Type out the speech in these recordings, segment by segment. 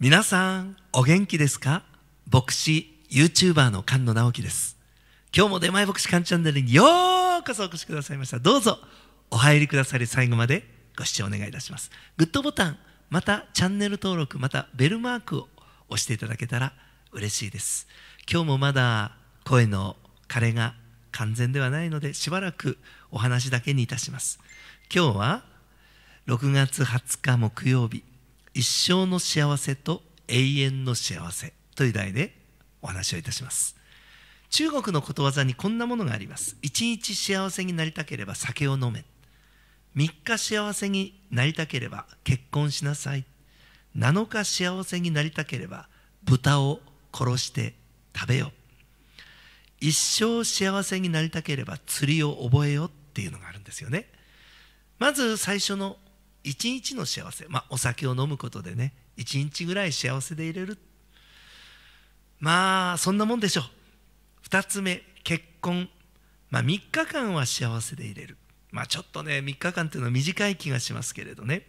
皆さんお元気ですか牧師 YouTuber の菅野直樹です今日も出前牧師菅チャンネルにようこそお越しくださいましたどうぞお入りくださり最後までご視聴お願いいたしますグッドボタンまたチャンネル登録またベルマークを押していただけたら嬉しいです今日もまだ声の枯れが完全ではないのでしばらくお話だけにいたします今日は6月20日木曜日一生の幸せと永遠の幸せという題でお話をいたします中国のことわざにこんなものがあります一日幸せになりたければ酒を飲め3日幸せになりたければ結婚しなさい7日幸せになりたければ豚を殺して食べよ一生幸せになりたければ釣りを覚えよっていうのがあるんですよねまず最初の一日の幸せ、まあ、お酒を飲むことでね一日ぐらい幸せでいれるまあそんなもんでしょう2つ目結婚、まあ、3日間は幸せでいれる、まあ、ちょっとね3日間というのは短い気がしますけれどね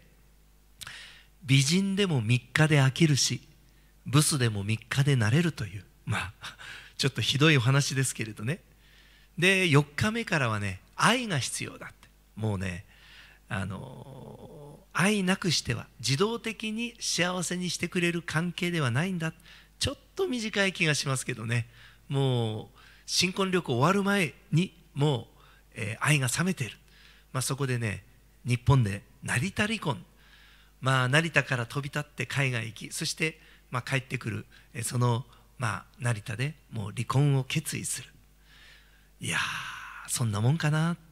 美人でも3日で飽きるしブスでも3日でなれるというまあちょっとひどいお話ですけれどねで4日目からはね愛が必要だってもうねあの愛なくしては自動的に幸せにしてくれる関係ではないんだちょっと短い気がしますけどねもう新婚旅行終わる前にもう、えー、愛が冷めてる、まあ、そこでね日本で成田離婚、まあ、成田から飛び立って海外行きそして、まあ、帰ってくる、えー、その、まあ、成田でもう離婚を決意するいやそんなもんかなって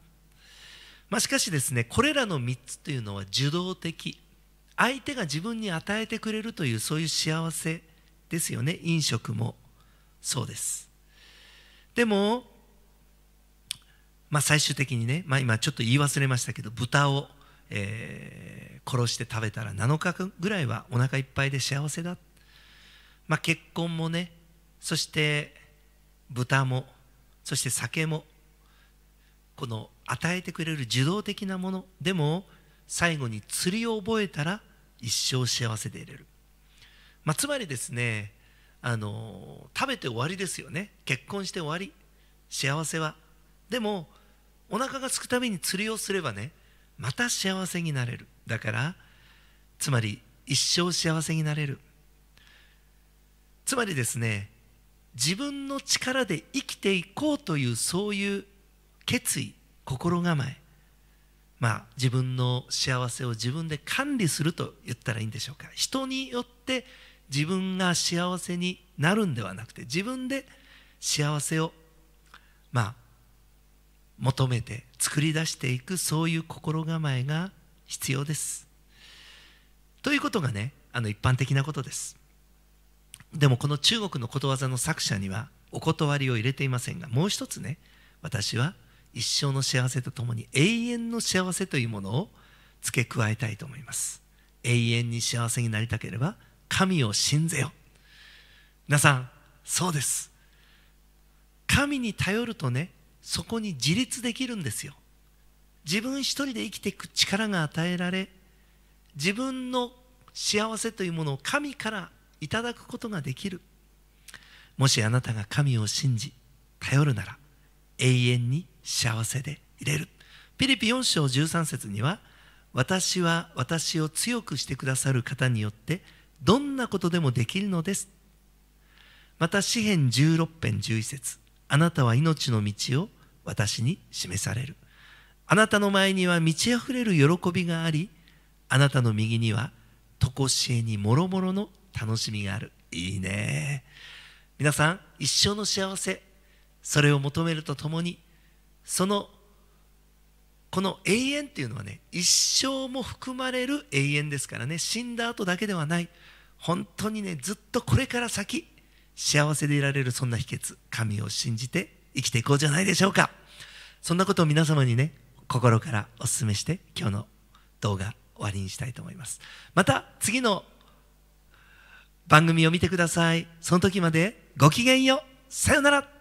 まあ、しかしですねこれらの3つというのは受動的相手が自分に与えてくれるというそういう幸せですよね飲食もそうですでも、まあ、最終的にね、まあ、今ちょっと言い忘れましたけど豚を、えー、殺して食べたら7日ぐらいはお腹いっぱいで幸せだ、まあ、結婚もねそして豚もそして酒もこの与えてくれる受動的なものでも最後に釣りを覚えたら一生幸せでいれる、まあ、つまりですねあの食べて終わりですよね結婚して終わり幸せはでもお腹がすくために釣りをすればねまた幸せになれるだからつまり一生幸せになれるつまりですね自分の力で生きていこうというそういう決意心構えまあ自分の幸せを自分で管理すると言ったらいいんでしょうか人によって自分が幸せになるんではなくて自分で幸せをまあ求めて作り出していくそういう心構えが必要です。ということがねあの一般的なことです。でもこの中国のことわざの作者にはお断りを入れていませんがもう一つね私は一生の幸せとともに永遠の幸せというものを付け加えたいと思います永遠に幸せになりたければ神を信ぜよ皆さんそうです神に頼るとねそこに自立できるんですよ自分一人で生きていく力が与えられ自分の幸せというものを神からいただくことができるもしあなたが神を信じ頼るなら永遠に幸せでいれるピリピ4章13節には私は私を強くしてくださる方によってどんなことでもできるのですまた詩篇16編11節あなたは命の道を私に示されるあなたの前には満ち溢れる喜びがありあなたの右には常しえにもろもろの楽しみがあるいいね皆さん一生の幸せそれを求めるとともにそのこの永遠っていうのはね一生も含まれる永遠ですからね死んだ後だけではない本当にねずっとこれから先幸せでいられるそんな秘訣神を信じて生きていこうじゃないでしょうかそんなことを皆様にね心からお勧めして今日の動画終わりにしたいと思いますまた次の番組を見てくださいその時までごきげんようさようなら